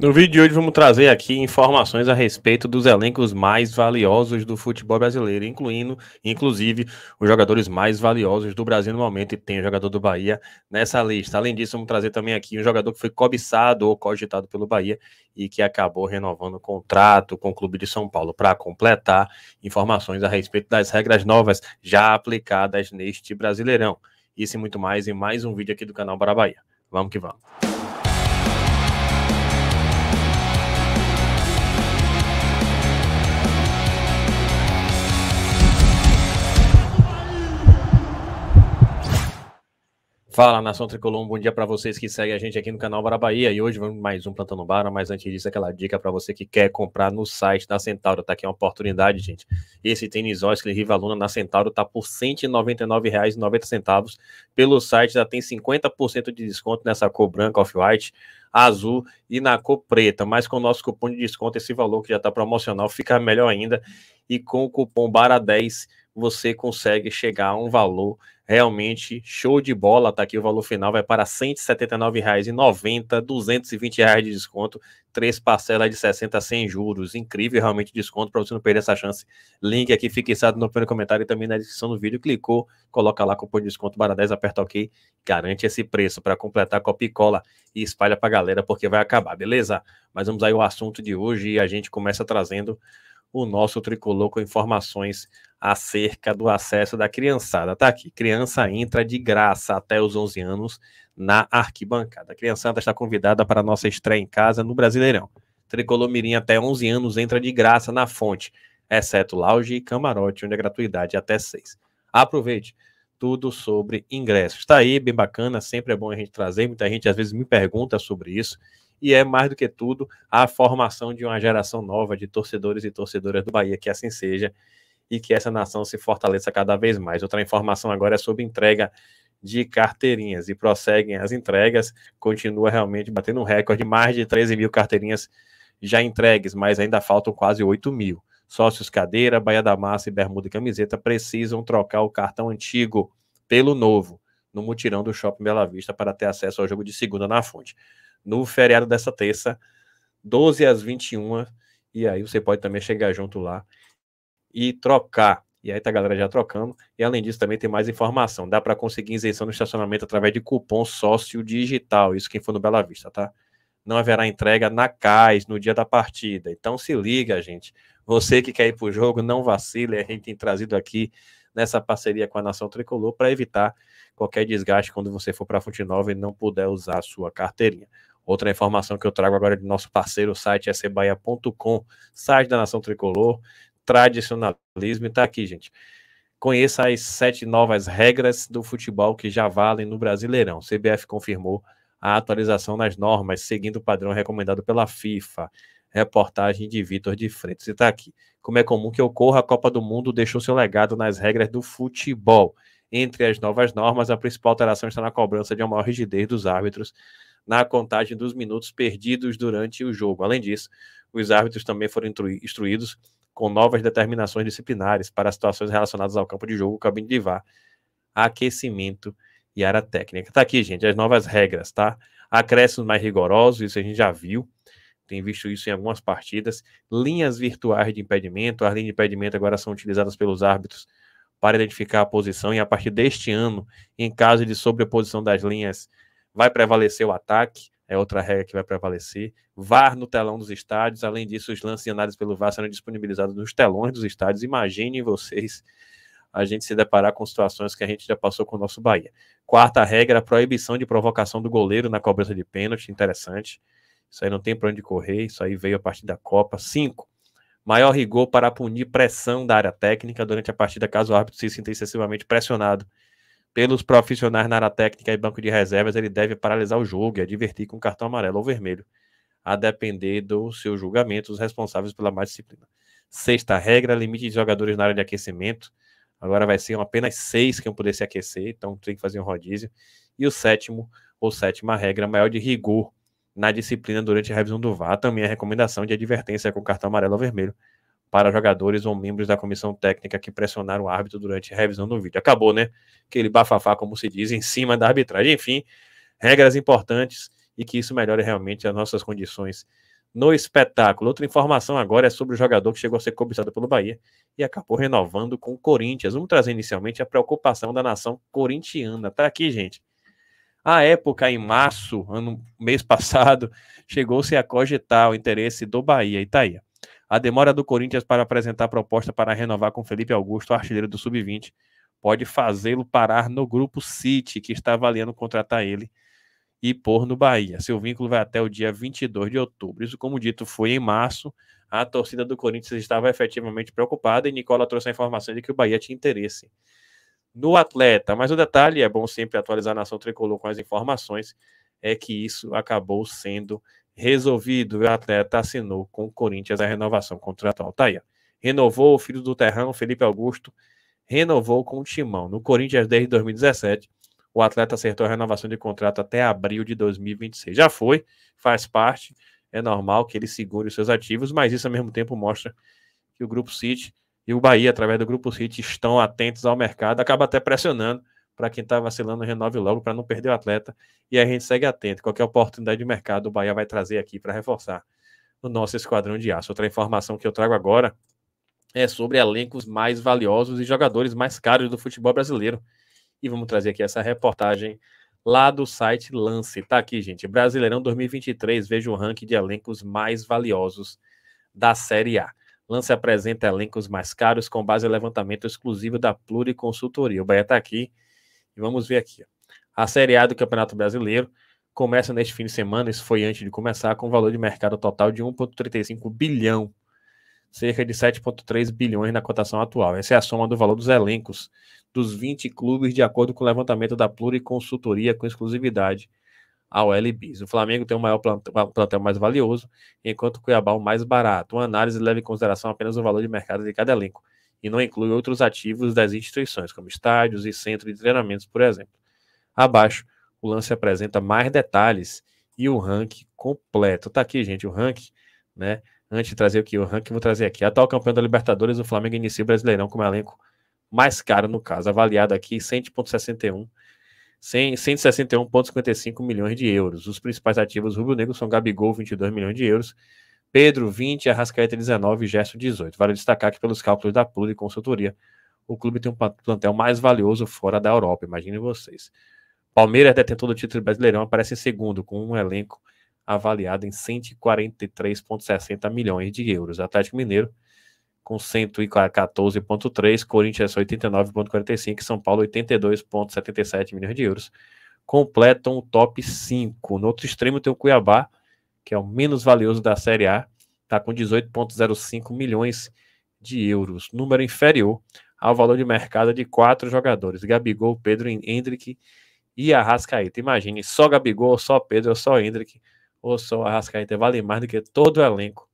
No vídeo de hoje vamos trazer aqui informações a respeito dos elencos mais valiosos do futebol brasileiro, incluindo, inclusive, os jogadores mais valiosos do Brasil no momento, e tem o jogador do Bahia nessa lista. Além disso, vamos trazer também aqui um jogador que foi cobiçado ou cogitado pelo Bahia e que acabou renovando o contrato com o Clube de São Paulo para completar informações a respeito das regras novas já aplicadas neste Brasileirão. Isso e muito mais em mais um vídeo aqui do canal Para Bahia. Vamos que vamos. Fala nação tricolor, um bom dia para vocês que seguem a gente aqui no canal Bara Bahia. E hoje vamos mais um plantando barra. Bara, mas antes disso, aquela dica para você que quer comprar no site da Centauro. Tá aqui uma oportunidade, gente. Esse tênis Riva Rivaluna na Centauro tá por R$ 199,90 pelo site. Já tem 50% de desconto nessa cor branca, off-white, azul e na cor preta. Mas com o nosso cupom de desconto, esse valor que já tá promocional fica melhor ainda. E com o cupom Bara10 você consegue chegar a um valor Realmente show de bola, tá aqui o valor final, vai para R$ 179,90, R$ reais de desconto, três parcelas de 60 sem juros. Incrível realmente desconto para você não perder essa chance. Link aqui fixado no primeiro comentário e também na descrição do vídeo. Clicou, coloca lá cupom de desconto para 10, aperta OK, garante esse preço para completar copia e cola e espalha para a galera porque vai acabar, beleza? Mas vamos aí ao assunto de hoje e a gente começa trazendo o nosso tricolor com informações acerca do acesso da criançada. Tá aqui, criança entra de graça até os 11 anos na arquibancada. A criançada está convidada para a nossa estreia em casa no Brasileirão. Tricolor Mirim até 11 anos entra de graça na fonte, exceto lounge e camarote, onde a gratuidade é até 6. Aproveite tudo sobre ingressos. Está aí, bem bacana, sempre é bom a gente trazer. Muita gente às vezes me pergunta sobre isso. E é mais do que tudo a formação de uma geração nova de torcedores e torcedoras do Bahia, que assim seja, e que essa nação se fortaleça cada vez mais. Outra informação agora é sobre entrega de carteirinhas e prosseguem as entregas, continua realmente batendo um recorde, mais de 13 mil carteirinhas já entregues, mas ainda faltam quase 8 mil. Sócios Cadeira, Baía da Massa e Bermuda e Camiseta precisam trocar o cartão antigo pelo novo, no mutirão do Shopping Bela Vista, para ter acesso ao jogo de segunda na fonte. No feriado dessa terça, 12 às 21, e aí você pode também chegar junto lá e trocar. E aí tá a galera já trocando. E além disso, também tem mais informação. Dá para conseguir isenção no estacionamento através de cupom sócio digital. Isso quem for no Bela Vista, tá? Não haverá entrega na CAIS no dia da partida. Então se liga, gente. Você que quer ir pro jogo, não vacile. A gente tem trazido aqui nessa parceria com a Nação Tricolor para evitar qualquer desgaste quando você for para a Fonte Nova e não puder usar a sua carteirinha. Outra informação que eu trago agora é do nosso parceiro, o site é sebaia.com, site da Nação Tricolor, tradicionalismo, e está aqui, gente. Conheça as sete novas regras do futebol que já valem no Brasileirão. CBF confirmou a atualização nas normas, seguindo o padrão recomendado pela FIFA. Reportagem de Vitor de Freitas. E está aqui. Como é comum que ocorra, a Copa do Mundo deixou seu legado nas regras do futebol. Entre as novas normas, a principal alteração está na cobrança de uma maior rigidez dos árbitros na contagem dos minutos perdidos durante o jogo. Além disso, os árbitros também foram instruídos com novas determinações disciplinares para situações relacionadas ao campo de jogo, cabine de VAR, aquecimento e área técnica. Tá aqui, gente, as novas regras, tá? Acréscimos mais rigorosos, isso a gente já viu tem visto isso em algumas partidas. Linhas virtuais de impedimento, as linhas de impedimento agora são utilizadas pelos árbitros para identificar a posição, e a partir deste ano, em caso de sobreposição das linhas, vai prevalecer o ataque, é outra regra que vai prevalecer. VAR no telão dos estádios, além disso, os lances de pelo VAR serão disponibilizados nos telões dos estádios. Imaginem vocês a gente se deparar com situações que a gente já passou com o nosso Bahia. Quarta regra, a proibição de provocação do goleiro na cobrança de pênalti, interessante. Isso aí não tem para onde correr, isso aí veio a partir da Copa. 5. Maior rigor para punir pressão da área técnica durante a partida caso o árbitro se sinta excessivamente pressionado pelos profissionais na área técnica e banco de reservas, ele deve paralisar o jogo e advertir com cartão amarelo ou vermelho, a depender do seu julgamento, os responsáveis pela má disciplina. Sexta regra, limite de jogadores na área de aquecimento. Agora vai ser apenas seis que vão poder se aquecer, então tem que fazer um rodízio. E o sétimo, ou sétima regra, maior de rigor na disciplina durante a revisão do VAR, também a é recomendação de advertência com cartão amarelo ou vermelho para jogadores ou membros da comissão técnica que pressionaram o árbitro durante a revisão do vídeo. Acabou, né? Aquele bafafá, como se diz, em cima da arbitragem. Enfim, regras importantes e que isso melhore realmente as nossas condições no espetáculo. Outra informação agora é sobre o jogador que chegou a ser cobiçado pelo Bahia e acabou renovando com o Corinthians. Vamos trazer inicialmente a preocupação da nação corintiana. Tá aqui, gente. A época, em março, ano, mês passado, chegou-se a cogitar o interesse do Bahia e Itaía. Tá a demora do Corinthians para apresentar proposta para renovar com Felipe Augusto, artilheiro do Sub-20, pode fazê-lo parar no grupo City, que está avaliando contratar ele e pôr no Bahia. Seu vínculo vai até o dia 22 de outubro. Isso, como dito, foi em março. A torcida do Corinthians estava efetivamente preocupada e Nicola trouxe a informação de que o Bahia tinha interesse no atleta. Mas o detalhe, é bom sempre atualizar a nação tricolor com as informações, é que isso acabou sendo resolvido. O atleta assinou com o Corinthians a renovação contratual. Tá aí, ó. Renovou o filho do Terrão, Felipe Augusto, renovou com o Timão. No Corinthians desde 2017, o atleta acertou a renovação de contrato até abril de 2026. Já foi, faz parte, é normal que ele segure os seus ativos, mas isso ao mesmo tempo mostra que o Grupo City e o Bahia, através do Grupo City, estão atentos ao mercado, acaba até pressionando para quem está vacilando, renove logo para não perder o atleta. E a gente segue atento. Qualquer oportunidade de mercado, o Bahia vai trazer aqui para reforçar o nosso esquadrão de aço. Outra informação que eu trago agora é sobre elencos mais valiosos e jogadores mais caros do futebol brasileiro. E vamos trazer aqui essa reportagem lá do site Lance. Tá aqui, gente. Brasileirão 2023, veja o ranking de elencos mais valiosos da Série A. Lance apresenta elencos mais caros com base em levantamento exclusivo da Pluriconsultoria. O Bahia está aqui e vamos ver aqui. A Série A do Campeonato Brasileiro começa neste fim de semana, isso foi antes de começar, com valor de mercado total de 1,35 bilhão, cerca de 7,3 bilhões na cotação atual. Essa é a soma do valor dos elencos dos 20 clubes, de acordo com o levantamento da Pluriconsultoria com exclusividade ao LBS O Flamengo tem o maior plantel mais valioso, enquanto o Cuiabá é o mais barato. Uma análise leva em consideração apenas o valor de mercado de cada elenco e não inclui outros ativos das instituições, como estádios e centros de treinamentos, por exemplo. Abaixo, o lance apresenta mais detalhes e o ranking completo. Tá aqui, gente, o ranking, né? Antes de trazer que o ranking, vou trazer aqui. Atual campeão da Libertadores, o Flamengo inicia o Brasileirão como elenco mais caro, no caso, avaliado aqui 100.61 161,55 milhões de euros. Os principais ativos rubro Negro são Gabigol, 22 milhões de euros, Pedro, 20, Arrascaeta, 19 e Gerson, 18. Vale destacar que, pelos cálculos da Plura e Consultoria, o clube tem um plantel mais valioso fora da Europa, imaginem vocês. Palmeiras, detentor do título brasileirão, aparece em segundo, com um elenco avaliado em 143,60 milhões de euros. Atlético Mineiro com 114,3, Corinthians 89,45, São Paulo 82,77 milhões de euros. Completam o top 5. No outro extremo tem o Cuiabá, que é o menos valioso da Série A, está com 18,05 milhões de euros, número inferior ao valor de mercado de quatro jogadores: Gabigol, Pedro Hendrick e Arrascaeta. Imagine, só Gabigol, só Pedro, só Hendrick ou só Arrascaeta vale mais do que todo o elenco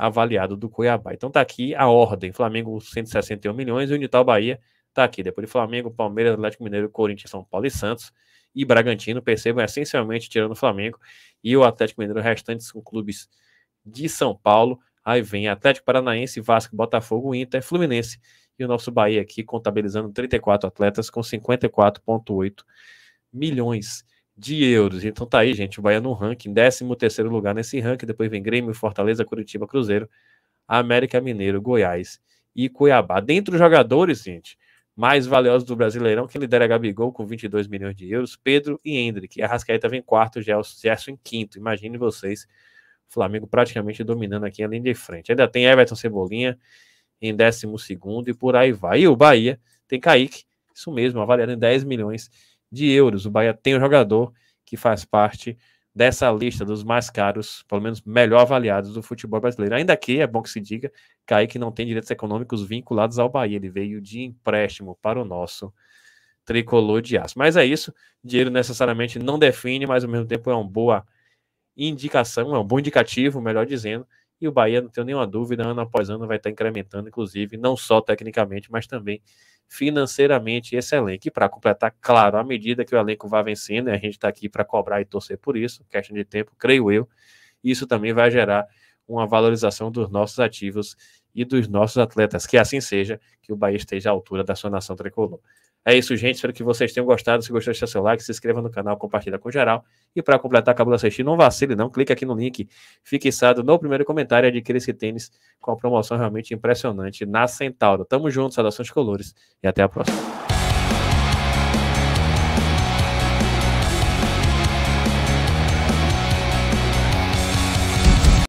avaliado do Cuiabá. Então tá aqui a ordem: Flamengo 161 milhões e o Unital Bahia tá aqui. Depois de Flamengo, Palmeiras, Atlético Mineiro, Corinthians, São Paulo e Santos e Bragantino, percebam, essencialmente tirando o Flamengo e o Atlético Mineiro, restantes com clubes de São Paulo. Aí vem Atlético Paranaense, Vasco, Botafogo, Inter, Fluminense e o nosso Bahia aqui contabilizando 34 atletas com 54,8 milhões de euros. Então tá aí, gente, o Bahia no ranking, 13º lugar nesse ranking, depois vem Grêmio, Fortaleza, Curitiba, Cruzeiro, América Mineiro, Goiás e Cuiabá. Dentro dos jogadores, gente, mais valiosos do Brasileirão, que lidera é Gabigol com 22 milhões de euros, Pedro e Hendrick. A Rascaeta vem quarto, Gerson em quinto. Imagine vocês, Flamengo praticamente dominando aqui além de frente. Ainda tem Everton Cebolinha em décimo segundo e por aí vai. E o Bahia tem Kaique, isso mesmo, avaliado em 10 milhões de euros. O Bahia tem um jogador que faz parte dessa lista dos mais caros, pelo menos melhor avaliados do futebol brasileiro. Ainda que, é bom que se diga, Kaique não tem direitos econômicos vinculados ao Bahia. Ele veio de empréstimo para o nosso tricolor de aço. Mas é isso. Dinheiro necessariamente não define, mas ao mesmo tempo é uma boa indicação, é um bom indicativo, melhor dizendo, e o Bahia, não tenho nenhuma dúvida, ano após ano vai estar tá incrementando, inclusive, não só tecnicamente, mas também financeiramente esse elenco. E para completar, claro, à medida que o elenco vai vencendo, e a gente está aqui para cobrar e torcer por isso, questão de tempo, creio eu, isso também vai gerar uma valorização dos nossos ativos e dos nossos atletas. Que assim seja, que o Bahia esteja à altura da sua nação tricolor. É isso, gente. Espero que vocês tenham gostado. Se gostou, deixa seu like, se inscreva no canal, compartilha com geral. E para completar, acabou de assistir, não vacile não. Clique aqui no link fixado no primeiro comentário e adquira esse tênis com a promoção realmente impressionante na Centauro. Tamo junto, saudações colores e até a próxima.